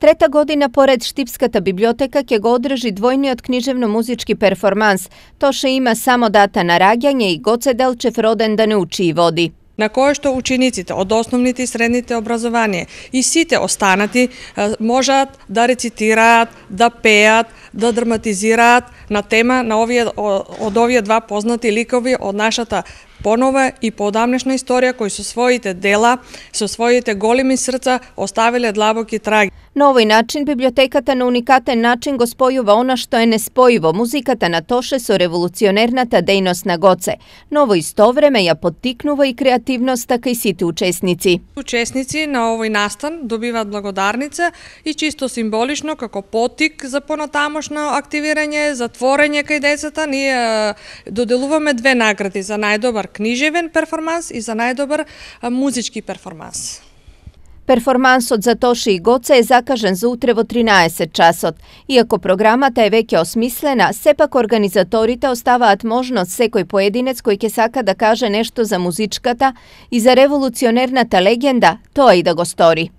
Трета година поред Штипската библиотека ќе го одржи двојниот книжевно-музички перформанс. Тоше има само дата на раѓање и Гоце Делчев роден да не учи и води на кое што учениците од основните и средните образование и сите останати можат да рецитираат, да пеат, да драматизираат на тема на овие, од овие два познати ликови од нашата понова и подамнешна историја кои со своите дела, со своите големи срца оставиле длабоки траги. На овој начин библиотеката на уникатен начин го спојува она што е неспојиво музиката на Тоше со револуционерната дејност на Гоце, но во исто време ја поттикнува и креативноста кај сите учесници. Учесници на овој настан добиваат благодарница и чисто символично како потик за понатамо помошно активирање, затворење кај децата, ние доделуваме две награди за најдобар книжевен перформанс и за најдобар музички перформанс. Перформансот за Тоши и Гоце е закажен за утре во 13 часот. Иако програмата е веќе осмислена, сепак организаторите оставаат можност секој поединец кој ќе сака да каже нешто за музичката и за револуционерната легенда, тоа и да го стори.